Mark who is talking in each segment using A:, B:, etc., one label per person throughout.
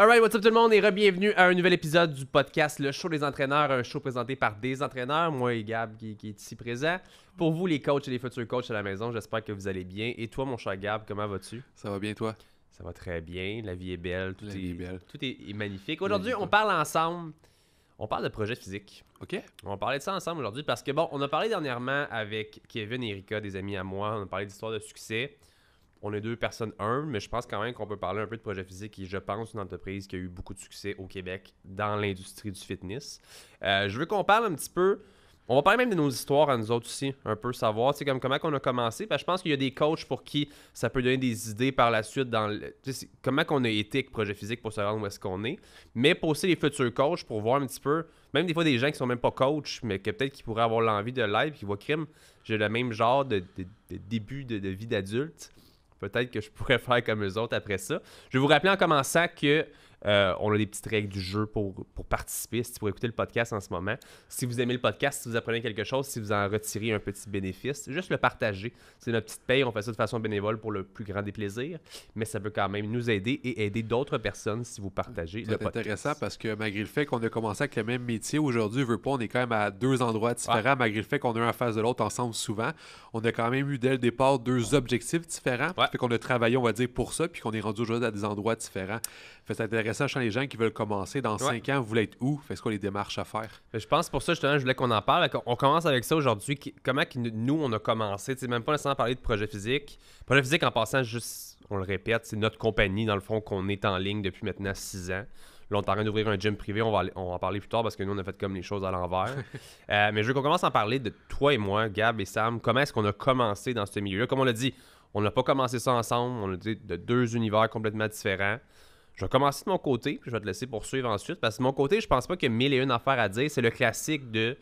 A: Alright, what's up tout le monde et re-bienvenue à un nouvel épisode du podcast Le Show des entraîneurs, un show présenté par des entraîneurs, moi et Gab qui, est ici présent. Pour vous les coachs et les futurs coachs à la maison, j'espère que vous allez bien. Et toi mon cher Gab, comment vas-tu? Ça va bien toi? Ça va très bien, la vie est belle, tout, est, tout est, magnifique. Aujourd'hui, on parle ensemble, on parle de projet physique. OK. On va parler de ça ensemble aujourd'hui parce que bon, on a parlé dernièrement avec Kevin et Erika, des amis à moi, on a parlé d'histoire de succès on est deux personnes un, mais je pense quand même qu'on peut parler un peu de Projet Physique, qui je pense, une entreprise qui a eu beaucoup de succès au Québec dans l'industrie du fitness. Euh, je veux qu'on parle un petit peu. On va parler même de nos histoires à nous autres aussi, un peu savoir, comme comment on a commencé. je pense qu'il y a des coachs pour qui ça peut donner des idées par la suite dans le, comment on a été avec Projet Physique pour savoir où est-ce qu'on est. Mais pour aussi les futurs coachs, pour voir un petit peu, même des fois des gens qui sont même pas coachs, mais que peut-être qui pourraient avoir l'envie de live qui voient crime, j'ai le même genre de, début de vie d'adulte peut-être que je pourrais faire comme eux autres après ça. Je vais vous rappeler en commençant que euh, on a des petites règles du jeu pour, participer, si vous écoutez le podcast en ce moment. Si vous aimez le podcast, si vous apprenez quelque chose, si vous en retirez un petit bénéfice, juste le partager. C'est notre petite paye, on fait ça de façon bénévole pour le plus grand des plaisirs, mais ça veut quand même nous aider et aider d'autres personnes si
B: vous partagez le podcast. C'est intéressant parce que malgré le fait qu'on a commencé avec le même métier, aujourd'hui, veut pas, on est quand même à deux endroits différents, malgré le fait qu'on est un en face de l'autre ensemble souvent. On a quand même eu dès le départ deux objectifs différents, fait qu'on a travaillé, on va dire, pour ça, puis qu'on est rendu aujourd'hui à des endroits différents. Fait intéressant Sachant ça, les gens qui veulent commencer dans cinq ans, vous voulez être où? Faites qu'on les démarches à faire?
A: Je pense pour ça, justement, je voulais qu'on en parle. On commence avec ça aujourd'hui. Comment nous, on a commencé? T'sais, même pas nécessairement parler de projet physique. Projet physique, en passant, juste, on le répète, c'est notre compagnie, dans le fond, qu'on est en ligne depuis maintenant 6 ans. Là, on est en train d'ouvrir un gym privé. On va, on en parler plus tard parce que nous, on a fait comme les choses à l'envers. Euh, mais je veux qu'on commence à en parler de toi et moi, Gab et Sam. Comment est-ce qu'on a commencé dans ce milieu-là? Comme on l'a dit, on n'a pas commencé ça ensemble. On a dit de deux univers complètement différents. Je vais commencer de mon côté, puis je vais te laisser poursuivre ensuite. Parce que de mon côté, je pense pas que y mille et une affaires à dire. C'est le classique de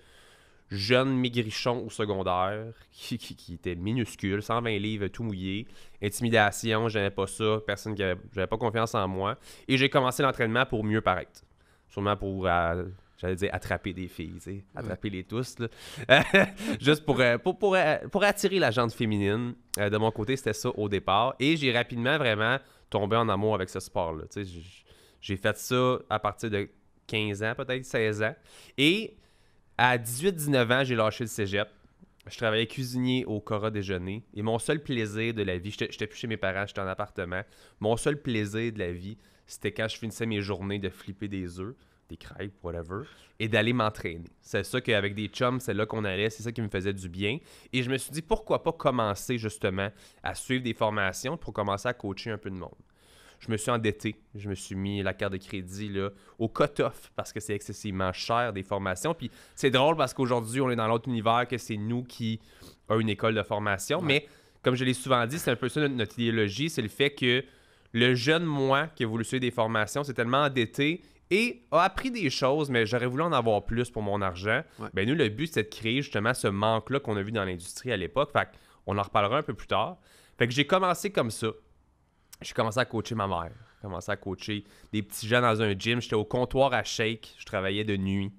A: jeune migrichon au secondaire qui, était minuscule, 120 livres, tout mouillé. Intimidation, j'aimais pas ça. Personne qui avait, pas confiance en moi. Et j'ai commencé l'entraînement pour mieux paraître. Sûrement pour. Euh, j'allais dire attraper des filles, tu sais, attraper les tous. Juste pour, euh, pour, pour, euh, pour attirer la gente féminine. de mon côté, c'était ça au départ. Et j'ai rapidement vraiment tomber en amour avec ce sport-là. J'ai fait ça à partir de 15 ans, peut-être 16 ans. Et à 18-19 ans, j'ai lâché le cégep. Je travaillais cuisinier au Cora Déjeuner. Et mon seul plaisir de la vie, j'étais plus chez mes parents, j'étais en appartement. Mon seul plaisir de la vie, c'était quand je finissais mes journées de flipper des œufs des crêpes, whatever, et d'aller m'entraîner. C'est ça qu'avec des chums, c'est là qu'on allait, c'est ça qui me faisait du bien. Et je me suis dit, pourquoi pas commencer justement à suivre des formations pour commencer à coacher un peu de monde. Je me suis endetté, je me suis mis la carte de crédit là, au cut-off parce que c'est excessivement cher des formations. Puis c'est drôle parce qu'aujourd'hui, on est dans l'autre univers que c'est nous qui avons une école de formation. Mais comme je l'ai souvent dit, c'est un peu ça notre, notre idéologie, c'est le fait que le jeune moi qui a voulu suivre des formations, c'est tellement endetté, et a appris des choses, mais j'aurais voulu en avoir plus pour mon argent. Ben nous, le but, c'est de créer justement ce manque-là qu'on a vu dans l'industrie à l'époque. Fait on en reparlera un peu plus tard. Fait que j'ai commencé comme ça. J'ai commencé à coacher ma mère. J'ai commencé à coacher des petits gens dans un gym. J'étais au comptoir à shake. Je travaillais de nuit.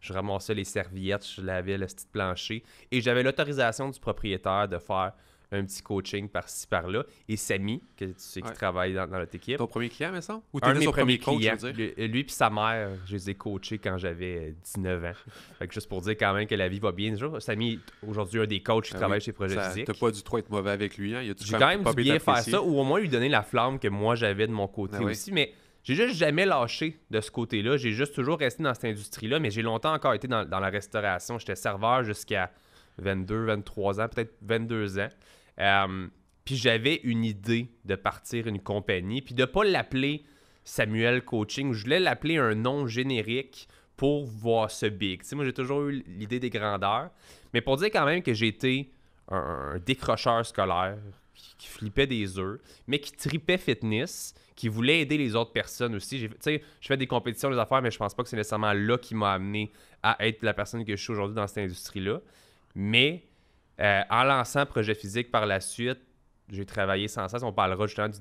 A: Je ramassais les serviettes, je lavais le petit plancher. Et j'avais l'autorisation du propriétaire de faire un petit coaching par-ci, par-là. Et Samy, que tu sais, qui travaille dans, notre équipe. Ton premier client, mais ça? Ou un de mes premiers coach, clients. Lui, lui puis sa mère, euh, je les ai coachés quand j'avais 19 euh, ans. fait que juste pour dire quand même que la vie va bien. Samy, aujourd'hui, un des coachs qui ah travaille chez Projet Physique. pas du trop être mauvais avec lui. Hein?
B: J'ai quand même bien faire ça, ou
A: au moins lui donner la flamme que moi j'avais de mon côté ah aussi. Mais j'ai juste jamais lâché de ce côté-là. J'ai juste toujours resté dans cette industrie-là, mais j'ai longtemps encore été dans, dans la restauration. J'étais serveur jusqu'à 22, 23 ans, peut-être 22 ans. Euh, puis j'avais une idée de partir une compagnie, puis de ne pas l'appeler Samuel Coaching. Je voulais l'appeler un nom générique pour voir ce big. moi, j'ai toujours eu l'idée des grandeurs. Mais pour dire quand même que j'étais un, décrocheur scolaire qui, flippait des œufs, mais qui tripait fitness, qui voulait aider les autres personnes aussi. Je fais des compétitions, des affaires, mais je pense pas que c'est nécessairement là qui m'a amené à être la personne que je suis aujourd'hui dans cette industrie-là. Mais euh, en lançant Projet Physique par la suite, j'ai travaillé sans cesse. On parlera justement du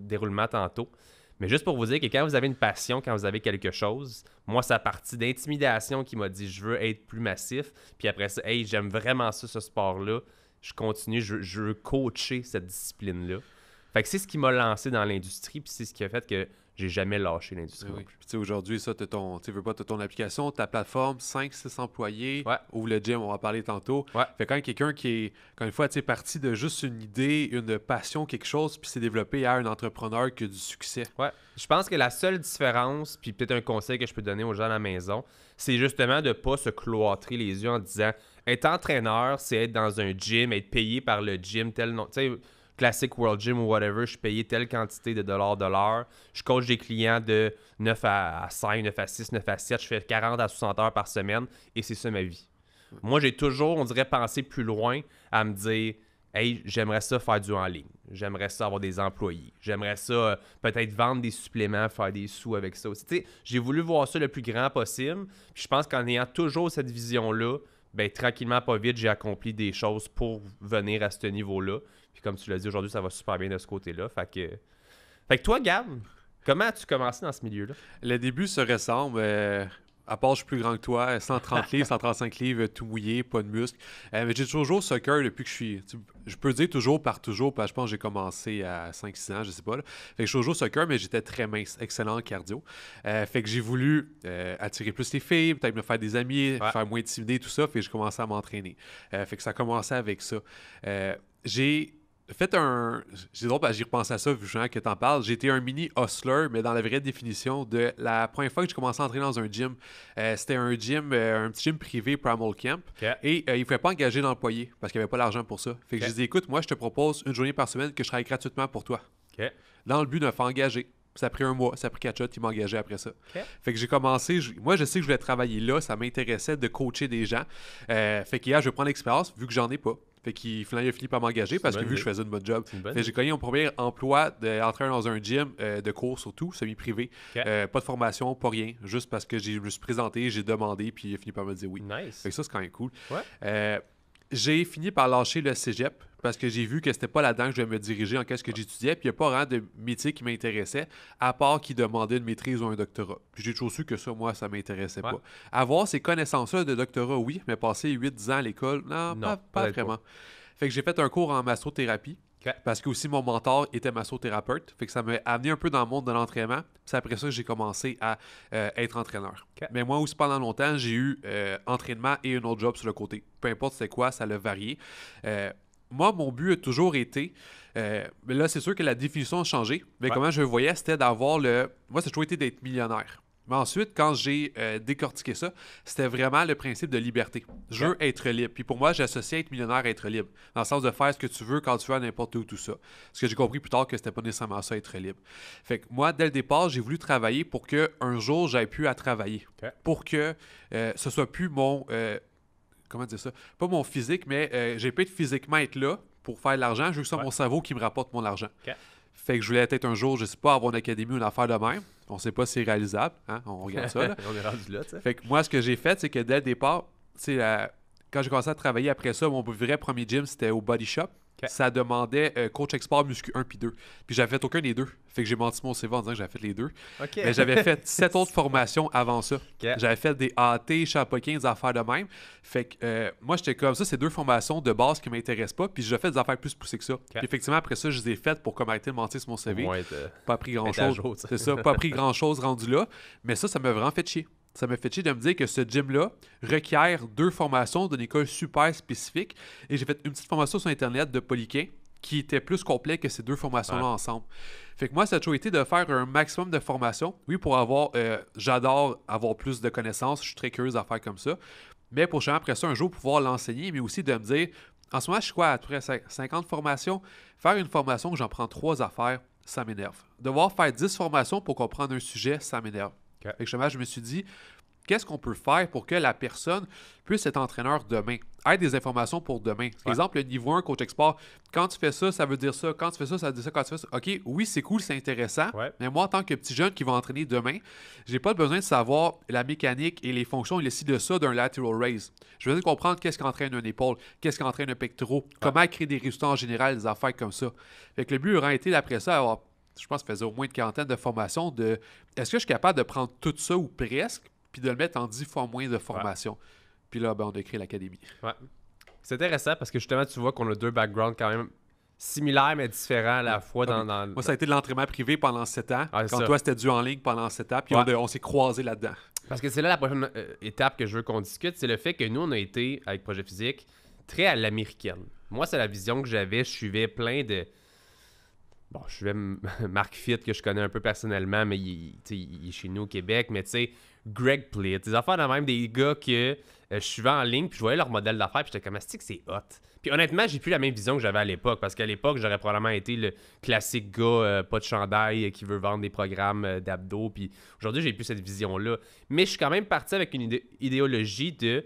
A: déroulement tantôt. Mais juste pour vous dire que quand vous avez une passion, quand vous avez quelque chose, moi, ça a parti d'intimidation qui m'a dit je veux être plus massif. Puis après ça, hey, j'aime vraiment ça, ce sport-là. Je continue, je, je veux coacher cette discipline-là. Fait que c'est ce qui m'a lancé dans l'industrie, puis c'est ce qui a fait que j'ai jamais lâché
B: l'industrie. Puis aujourd'hui, ça, tu ton, tu veux pas, as ton application, ta plateforme, 5 6 employés, ouais. ouvre le gym, on va parler tantôt. Fait quand quelqu'un qui est quand une fois, tu es parti de juste une idée, une passion, quelque chose, puis c'est développé à un entrepreneur qui a du succès. Ouais. Je pense que la seule
A: différence, puis peut-être un conseil que je peux donner aux gens à la maison, c'est justement de pas se cloîtrer les yeux en disant être entraîneur, c'est être dans un gym, être payé par le gym tel nom. Tu classique World Gym ou whatever, je suis telle quantité de dollars dollars Je coach des clients de 9 à 5, 9 à 6, 9 à 7. Je fais 40 à 60 heures par semaine et c'est ça ma vie. Moi, j'ai toujours, on dirait, pensé plus loin à me dire Hey, j'aimerais ça faire du en ligne. J'aimerais ça avoir des employés. J'aimerais ça euh, peut-être vendre des suppléments, faire des sous avec ça J'ai voulu voir ça le plus grand possible. Puis je pense qu'en ayant toujours cette vision-là, ben, tranquillement, pas vite, j'ai accompli des choses pour venir à ce niveau-là comme tu l'as dit aujourd'hui, ça va super bien de ce côté-là. Fait que... fait toi, Gab, comment as-tu commencé dans ce
B: milieu-là? Le début se ressemble. Euh, à part je suis plus grand que toi, 130 livres, 135 livres, tout mouillé, pas de muscles. Euh, mais j'ai toujours ce cœur depuis que je suis. je peux dire toujours par toujours, parce que je pense que j'ai commencé à 5-6 ans, je sais pas. Fait que je toujours ce soccer, mais j'étais très mince, excellent cardio. Euh, fait que j'ai voulu attirer plus les filles, peut-être me faire des amis, me faire moins intimider, tout ça. Fait que j'ai commencé à m'entraîner. fait que ça a commencé avec ça. j'ai faites un. j'ai drôle parce j'y repense à ça, vu que tu en parles. J'étais un mini hustler, mais dans la vraie définition de la première fois que j'ai commencé à entrer dans un gym, euh, c'était un gym, euh, un petit gym privé, Primal Camp. Et euh, il ne fallait pas engager d'employé parce qu'il n'y avait pas l'argent pour ça. Fait que je disais, écoute, moi, je te propose une journée par semaine que je travaille gratuitement pour toi. Dans le but de me faire engager. Ça a pris un mois, ça a pris quatre shots, il m'a engagé après ça. Fait que j'ai commencé, moi je sais que je voulais travailler là, ça m'intéressait de coacher des gens. Fait que hier, je vais prendre l'expérience vu que j'en ai pas. Fait qu'il a fini par m'engager parce que vu que je faisais une bonne job. j'ai gagné mon premier emploi d'entrer dans un gym euh, de cours surtout, semi-privé. Euh, pas de formation, pas rien. Juste parce que je me suis présenté, j'ai demandé, puis il a fini par me dire oui. Nice. Fait que ça, c'est quand même cool. Euh, j'ai fini par lâcher le cégep parce que j'ai vu que c'était pas là-dedans que je vais me diriger en qu'est-ce que j'étudiais. Puis il n'y a pas vraiment de métier qui m'intéressait, à part qui demandait une maîtrise ou un doctorat. Puis j'ai toujours su que ça, moi, ça m'intéressait pas. Avoir ces connaissances-là de doctorat, oui, mais passer 8-10 ans à l'école, non, pas, vraiment. Fait que j'ai fait un cours en massothérapie parce que aussi mon mentor était massothérapeute, fait que ça m'a amené un peu dans le monde de l'entraînement. C'est après ça que j'ai commencé à euh, être entraîneur. Mais moi aussi pendant longtemps, j'ai eu euh, entraînement et un autre job sur le côté. Peu importe c'est quoi, ça l'a varié. Euh, moi, mon but a toujours été, là, c'est sûr que la définition a changé, mais comment je voyais, c'était d'avoir le. Moi, c'est toujours été d'être millionnaire. Mais ensuite, quand j'ai euh, décortiqué ça, c'était vraiment le principe de liberté. Je veux être libre. Puis pour moi, j'associe être millionnaire à être libre, dans le sens de faire ce que tu veux quand tu veux n'importe où, tout ça. Ce que j'ai compris plus tard que c'était pas nécessairement ça, être libre. Fait que moi, dès le départ, j'ai voulu travailler pour que un jour, j'aille plus à travailler. Pour que ce euh, ce soit plus mon. Euh, comment dire ça? Pas mon physique, mais j'ai pu de physiquement être là pour faire de l'argent. Je veux que ce soit mon cerveau qui me rapporte mon argent. Fait que je voulais peut-être un jour, je sais pas, avoir une académie ou une affaire de même. On sait pas si c'est réalisable. Hein, on regarde ça. on est rendu là, Fait que moi, ce que j'ai fait, c'est que dès le départ, quand j'ai commencé à travailler après ça, mon vrai premier gym, c'était au Body Shop. Ça demandait euh, coach export muscu 1 puis 2. Puis j'avais fait aucun des deux. Fait que j'ai menti mon CV en disant que j'avais fait les deux. Mais j'avais fait sept autres formations avant ça. J'avais fait des AT, chapoquin des affaires de même. Fait que euh, moi, j'étais comme ça, c'est deux formations de base qui m'intéressent pas. Puis j'ai fait des affaires plus poussées que ça. Puis effectivement, après ça, je les ai faites pour comme arrêter de mentir sur mon CV. Pas pris grand chose. C'est ça, pas pris grand chose rendu là. Mais ça, ça m'a vraiment fait chier ça m'a fait chier de me dire que ce gym-là requiert deux formations d'une école super spécifique. Et j'ai fait une petite formation sur Internet de Polyquin qui était plus complet que ces deux formations-là ensemble. Fait que moi, ça a toujours été de faire un maximum de formations. Oui, pour avoir... Euh, j'adore avoir plus de connaissances. Je suis très curieuse à faire comme ça. Mais pour justement, après ça, un jour, pouvoir l'enseigner, mais aussi de me dire... En ce moment, je suis quoi? À peu près 50 formations. Faire une formation que j'en prends trois à faire, ça m'énerve. Devoir faire 10 formations pour comprendre un sujet, ça m'énerve je me suis dit, qu'est-ce qu'on peut faire pour que la personne puisse être entraîneur demain, ait des informations pour demain. Par exemple, le niveau 1 coach export, quand tu fais ça, ça veut dire ça, quand tu fais ça, ça veut dire ça, quand tu fais ça. OK, oui, c'est cool, c'est intéressant, mais moi, en tant que petit jeune qui va entraîner demain, j'ai pas besoin de savoir la mécanique et les fonctions et le ci de ça d'un lateral raise. Je veux juste comprendre qu'est-ce qu'entraîne un épaule, qu'est-ce qu'entraîne un pectoral, comment créer des résultats en général, des affaires comme ça. Fait le but aurait été, d'après ça, avoir je pense, faisait au moins une quarantaine de formations est-ce que je suis capable de prendre tout ça ou presque, puis de le mettre en dix fois moins de formations. Puis là, ben, on a créé l'académie. C'est intéressant parce que justement, tu vois qu'on a deux backgrounds quand même similaires
A: mais différents à la fois. Ah, dans, dans... Moi, ça a été
B: de l'entraînement privé pendant sept
A: ans. quand toi, c'était dû en ligne pendant sept
B: ans, puis on, s'est croisés là-dedans.
A: Parce que c'est là la prochaine euh, étape que je veux qu'on discute, c'est le fait que nous, on a été, avec Projet Physique, très à l'américaine. Moi, c'est la vision que j'avais. Je suivais plein de, Bon, je vais Marc Fit, que je connais un peu personnellement, mais il, est chez nous au Québec. Mais tu sais, Greg Plitt, des affaires de même, des gars que euh, je suivais en ligne, puis je voyais leur modèle d'affaires, puis j'étais comme, que c'est hot. Puis honnêtement, j'ai plus la même vision que j'avais à l'époque, parce qu'à l'époque, j'aurais probablement été le classique gars, euh, pas de chandail, euh, qui veut vendre des programmes d'abdos. Puis aujourd'hui, j'ai plus cette vision-là. Mais je suis quand même parti avec une idéologie de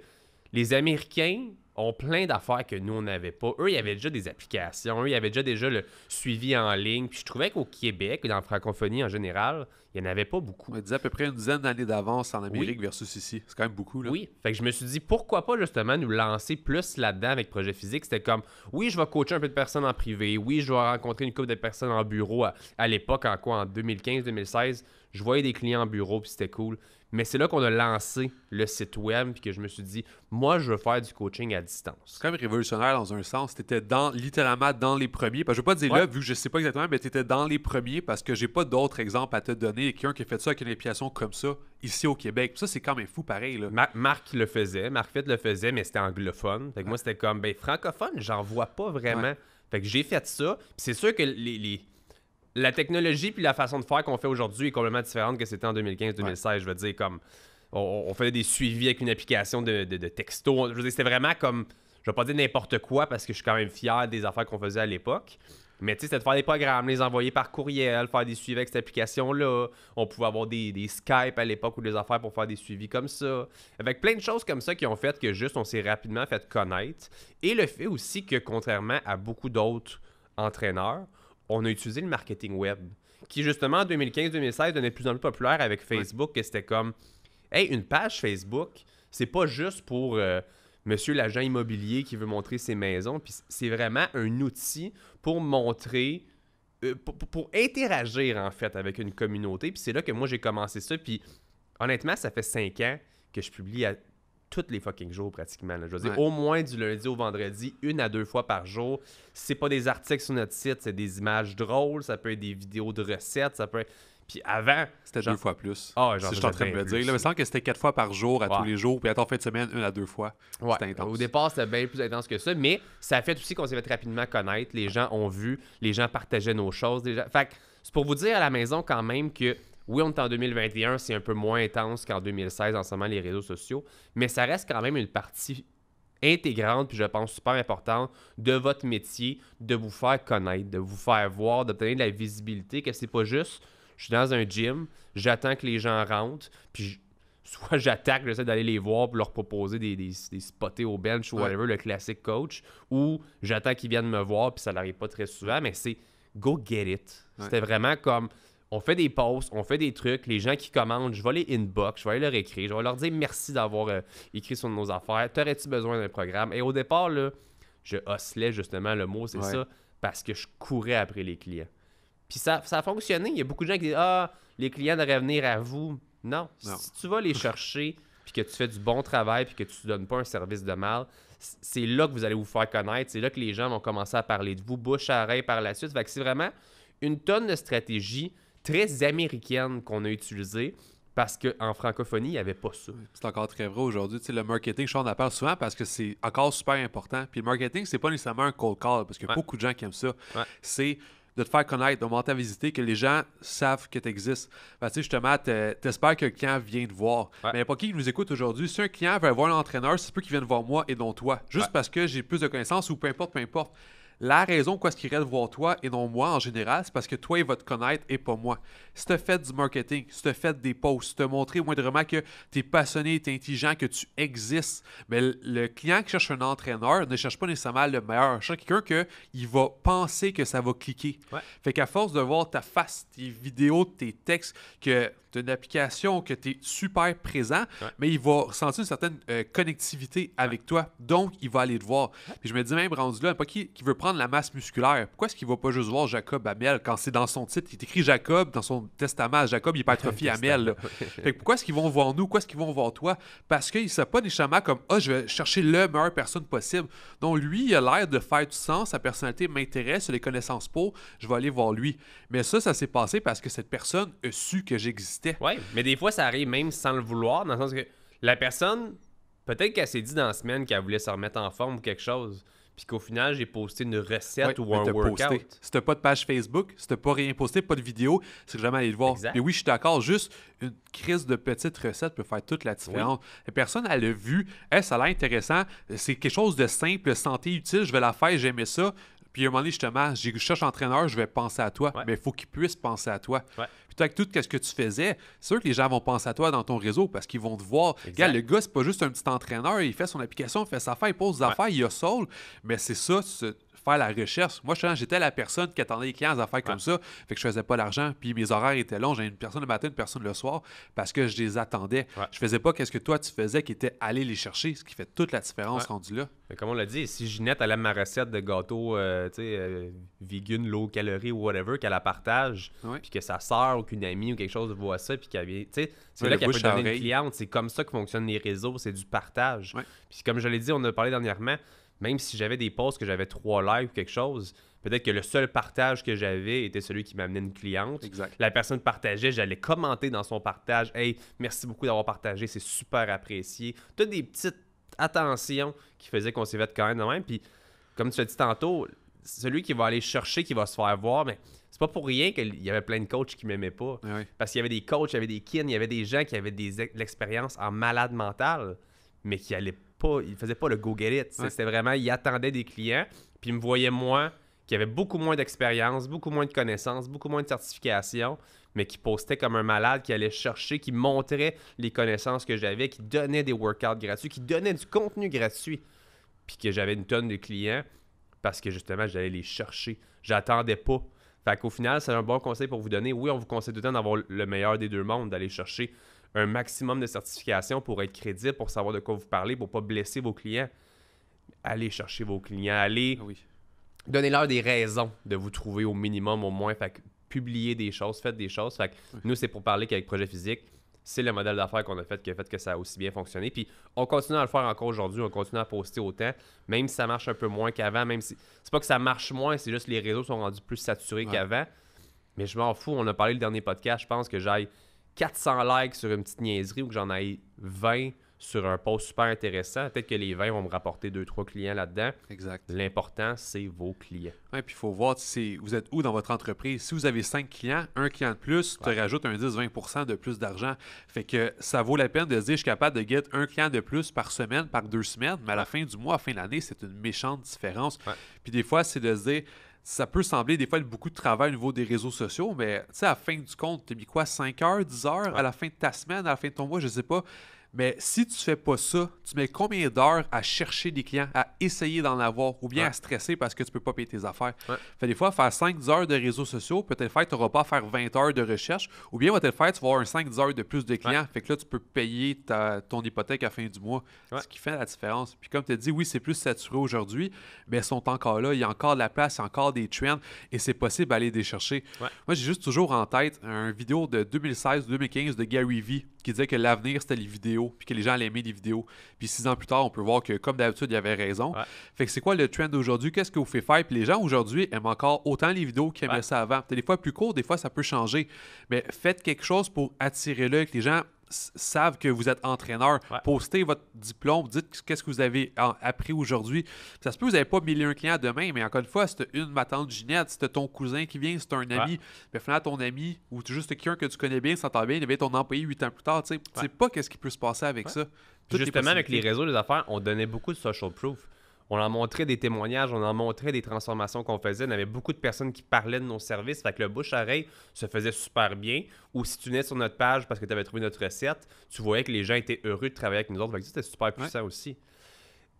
A: les Américains ont plein d'affaires que nous, on n'avait pas. Eux, il y avait déjà des applications, eux, il y avait déjà, déjà le suivi en ligne. Puis je trouvais qu'au Québec, dans la francophonie en général, il n'y en avait pas beaucoup. On disait à peu près une dizaine d'années d'avance en Amérique versus ici. C'est quand même beaucoup. Là. Oui. Fait que je me suis dit, pourquoi pas justement nous lancer plus là-dedans avec Projet Physique. C'était comme, oui, je vais coacher un peu de personnes en privé. Oui, je vais rencontrer une couple de personnes en bureau. À, l'époque, en quoi, en 2015-2016, je voyais des clients en bureau, puis c'était cool. Mais c'est là qu'on a lancé le site web, puis que je me suis dit, moi, je veux
B: faire du coaching à distance. C'est quand même révolutionnaire dans un sens. Tu étais dans, littéralement dans les premiers. je ne veux pas dire là, vu que je ne sais pas exactement, mais tu étais dans les premiers parce que j'ai pas d'autres exemples à te donner quelqu'un qui a fait ça avec une application comme ça ici au Québec. ça, c'est quand même fou pareil. Marc le faisait, Marc Fitt le faisait, mais
A: c'était anglophone. moi, c'était comme, ben, francophone, j'en vois pas vraiment. j'ai fait ça. c'est sûr que les, la technologie puis la façon de faire qu'on fait aujourd'hui est complètement différente que c'était en 2015-2016. Je veux dire, comme, on, faisait des suivis avec une application de, texto. Je c'était vraiment comme, je vais pas dire n'importe quoi parce que je suis quand même fier des affaires qu'on faisait à l'époque. Mais tu sais, c'était de faire des programmes, les envoyer par courriel, faire des suivis avec cette application-là. On pouvait avoir des, Skype à l'époque ou des affaires pour faire des suivis comme ça. Avec plein de choses comme ça qui ont fait que juste on s'est rapidement fait connaître. Et le fait aussi que, contrairement à beaucoup d'autres entraîneurs, on a utilisé le marketing web, qui justement en 2015-2016 devenait de plus en plus populaire avec Facebook, que c'était comme, hey, une page Facebook, c'est pas juste pour. Euh, monsieur l'agent immobilier qui veut montrer ses maisons. Puis c'est vraiment un outil pour montrer, euh, pour, interagir en fait avec une communauté. Puis c'est là que moi j'ai commencé ça. Puis honnêtement, ça fait cinq ans que je publie à tous les fucking jours pratiquement. Je veux dire, au moins du lundi au vendredi, une à deux fois par jour. C'est pas des articles sur notre site, c'est des images drôles, ça peut être des vidéos de recettes, ça peut être. Puis avant. C'était deux fois plus. Ah, genre. Si je suis en train de me dire. il me semble
B: que c'était quatre fois par jour à tous les jours. Puis ton fin de semaine, une à deux fois. Ouais.
A: intense. Au départ, c'était bien plus intense que ça. Mais ça a fait aussi qu'on s'est fait rapidement connaître. Les gens ont vu, les gens partageaient nos choses. Déjà. Fait c'est pour vous dire à la maison quand même que oui, on est en 2021, c'est un peu moins intense qu'en 2016 en ce moment, les réseaux sociaux, mais ça reste quand même une partie intégrante, puis je pense super importante, de votre métier, de vous faire connaître, de vous faire voir, d'obtenir de la visibilité, que c'est pas juste, je suis dans un gym, j'attends que les gens rentrent, puis soit j'attaque, j'essaie d'aller les voir pour leur proposer des, des, au bench ou whatever, le classique coach, ou j'attends qu'ils viennent me voir, puis ça n'arrive pas très souvent, mais c'est go get it. C'était vraiment comme on fait des posts, on fait des trucs. Les gens qui commandent, je vais les inbox, je vais leur écrire, je vais leur dire merci d'avoir euh, écrit sur nos affaires. T'aurais-tu besoin d'un programme? Et au départ, je hosselais justement le mot, c'est ça, parce que je courais après les clients. Puis ça, ça a fonctionné. Il y a beaucoup de gens qui disent Ah, les clients devraient venir à vous. Non. Si tu vas les chercher, puis que tu fais du bon travail, puis que tu ne donnes pas un service de mal, c'est là que vous allez vous faire connaître. C'est là que les gens vont commencer à parler de vous, bouche à oreille par la suite. Fait que c'est vraiment une tonne de stratégies très américaine qu'on a utilisée.
B: Parce qu'en francophonie, il n'y avait pas ça. C'est encore très vrai aujourd'hui. Tu le marketing, je en appel souvent parce que c'est encore super important. Puis le marketing, c'est pas nécessairement un cold call parce qu'il y a beaucoup de gens qui aiment ça. C'est de te faire connaître, de monter à visiter, que les gens savent que tu existes. tu sais, justement, espères que le client vient te voir. Mais pas qui nous écoute aujourd'hui. Si un client veut voir l'entraîneur, c'est peu qu'il vienne voir moi et non toi. Juste parce que j'ai plus de connaissances ou peu importe, peu importe. La raison quoi ce qu'ils te voir toi et non moi en général, c'est parce que toi, il va te connaître et pas moi. Si tu fait du marketing, si tu fait des posts, te montrer moindrement que tu es passionné, tu es intelligent, que tu existes, mais le client qui cherche un entraîneur ne cherche pas nécessairement le meilleur. Il cherche quelqu'un qu'il va penser que ça va cliquer. Fait qu'à force de voir ta face, tes vidéos, tes textes, que tu as une application, que tu es super présent, mais il va ressentir une certaine euh, connectivité avec toi. Donc, il va aller te voir. Puis je me dis même rendu là, pas qui, qui veut prendre la masse musculaire. Pourquoi est-ce qu'il va pas juste voir Jacob Amel quand c'est dans son titre, il écrit Jacob, dans son testament à Jacob, hypertrophie Amel. fait que pourquoi est-ce qu'ils vont voir nous, pourquoi est-ce qu'ils vont voir toi? Parce qu'ils ne savent pas nécessairement comme Ah, je vais chercher le meilleur personne possible. Donc lui, il a l'air de faire du sens, sa personnalité m'intéresse, les connaissances pour, je vais aller voir lui. Mais ça, ça s'est passé parce que cette personne a su que j'existais. Oui, mais des fois, ça
A: arrive même sans le vouloir, dans le sens que la personne, peut-être qu'elle s'est dit dans la semaine qu'elle
B: voulait se remettre en forme ou quelque chose puis qu'au final, j'ai posté une recette ou un workout. c'était pas de page Facebook, c'était pas rien posté, pas de vidéo, c'est que jamais aller le voir. Mais oui, je suis d'accord, juste une crise de petites recettes peut faire toute la différence. La personne, elle l'a vu, hey, ça a l'air intéressant, c'est quelque chose de simple, santé utile, je vais la faire, j'aimais ça. Puis à un moment donné, justement, je cherche entraîneur, je vais penser à toi. Mais il faut qu'il puisse penser à toi. Ouais. Puis avec tout ce que tu faisais, c'est sûr que les gens vont penser à toi dans ton réseau parce qu'ils vont te voir. Regarde, le gars, c'est pas juste un petit entraîneur, il fait son application, il fait sa affaire, il pose des affaires, il a soul. Mais c'est ça, faire la recherche. Moi, j'étais la personne qui attendait les clients à faire comme ça. Fait que je faisais pas l'argent. Puis mes horaires étaient longs. J'avais une personne le matin, une personne le soir parce que je les attendais. Je faisais pas qu'est-ce que toi, tu faisais qui était aller les chercher, ce qui fait toute la différence ouais. là.
A: comme on l'a dit, si Ginette, elle la ma recette de gâteau, euh, tu sais, euh, vegan, low calorie ou whatever, qu'elle la partage, puis que sa soeur ou qu'une amie ou quelque chose voit ça, puis qu'elle vient. Tu c'est là qu'elle peut donner une cliente. C'est comme ça que fonctionnent les réseaux. C'est du partage. Puis comme je l'ai dit, on a parlé dernièrement même si j'avais des posts que j'avais trois lives ou quelque chose, peut-être que le seul partage que j'avais était celui qui m'amenait une cliente. La personne partageait, j'allais commenter dans son partage. Hey, merci beaucoup d'avoir partagé, c'est super apprécié. Toutes des petites attentions qui faisaient qu'on s'y fait quand même Puis, comme tu l'as dit tantôt, celui qui va aller chercher, qui va se faire voir, mais c'est pas pour rien qu'il y avait plein de coachs qui m'aimaient pas. Ah Parce qu'il y avait des coachs, il y avait des kins, il y avait des gens qui avaient des, de l'expérience en malade mental mais qui allaient pas, il faisait pas le go-get it. C'était vraiment, il attendait des clients, puis il me voyait moi, qui avait beaucoup moins d'expérience, beaucoup moins de connaissances, beaucoup moins de certifications, mais qui postait comme un malade, qui allait chercher, qui montrait les connaissances que j'avais, qui donnait des workouts gratuits, qui donnait du contenu gratuit, puis que j'avais une tonne de clients parce que justement, j'allais les chercher. J'attendais pas. Fait qu'au final, c'est un bon conseil pour vous donner. Oui, on vous conseille tout le temps d'avoir le meilleur des deux mondes, d'aller chercher un maximum de certification pour être crédible, pour savoir de quoi vous parlez, pour ne pas blesser vos clients. Allez chercher vos clients, allez. Ah Donnez-leur des raisons de vous trouver au minimum, au moins. Fait que publiez des choses, faites des choses. Fait nous, c'est pour parler qu'avec Projet Physique, c'est le modèle d'affaires qu'on a fait qui a fait que ça a aussi bien fonctionné. Puis on continue à le faire encore aujourd'hui, on continue à poster autant, même si ça marche un peu moins qu'avant, même si. C'est pas que ça marche moins, c'est juste que les réseaux sont rendus plus saturés qu'avant. Mais je m'en fous, on a parlé le dernier podcast, je pense que j'aille 400 likes sur une petite niaiserie ou que j'en aille 20 sur un post super intéressant. Peut-être que les 20 vont me
B: rapporter 2-3 clients là-dedans. Exact. L'important, c'est vos clients. Oui, puis il faut voir si vous êtes où dans votre entreprise. Si vous avez 5 clients, un client de plus te rajoute un 10-20 de plus d'argent. Fait que ça vaut la peine de se dire je suis capable de get un client de plus par semaine, par deux semaines, mais à la fin du mois, fin de l'année, c'est une méchante différence. Puis des fois, c'est de se dire ça peut sembler des fois être beaucoup de travail au niveau des réseaux sociaux, mais tu sais, à la fin du compte, t'as mis quoi, 5 heures, 10 heures, à la fin de ta semaine, à la fin de ton mois, je sais pas. Mais si tu fais pas ça, tu mets combien d'heures à chercher des clients, à essayer d'en avoir ou bien à stresser parce que tu peux pas payer tes affaires? des fois, faire 5 10 heures de réseaux sociaux, peut-être faire, tu n'auras pas à faire 20 heures de recherche ou bien peut-être faire, tu vas avoir 5-10 heures de plus de clients. Fait que là, tu peux payer ton hypothèque à la fin du mois, ce qui fait la différence. Puis comme tu as dit, oui, c'est plus saturé aujourd'hui, mais ils sont encore là. Il y a encore de la place, il y a encore des trends et c'est possible d'aller les chercher. Moi, j'ai juste toujours en tête une vidéo de 2016-2015 de Gary Vee qui disait que l'avenir, c'était les vidéos, puis que les gens allaient aimer les vidéos. Puis six ans plus tard, on peut voir que, comme d'habitude, il avait raison. Fait que c'est quoi le trend d'aujourd'hui? Qu'est-ce que vous fait faire? Puis les gens aujourd'hui aiment encore autant les vidéos qu'ils aimaient ça avant. Des fois plus court, des fois ça peut changer. Mais faites quelque chose pour attirer là, que les gens savent que vous êtes entraîneur. Postez votre diplôme, dites qu'est-ce que vous avez appris aujourd'hui. Ça se peut, vous n'avez pas mis un client demain, mais encore une fois, c'est une, ma de Ginette, c'est ton cousin qui vient, c'est un ami. Mais finalement, ton ami ou juste quelqu'un que tu connais bien, s'entend bien, il avait ton employé huit ans plus tard. Tu sais pas qu'est-ce qui peut se passer avec ça. Justement, avec les réseaux
A: des affaires, on donnait beaucoup de social proof on en montrait des témoignages, on en montrait des transformations qu'on faisait. On avait beaucoup de personnes qui parlaient de nos services. Fait que le bouche-oreille se faisait super bien. Ou si tu venais sur notre page parce que tu avais trouvé notre recette, tu voyais que les gens étaient heureux de travailler avec nous autres. Fait c'était super puissant aussi.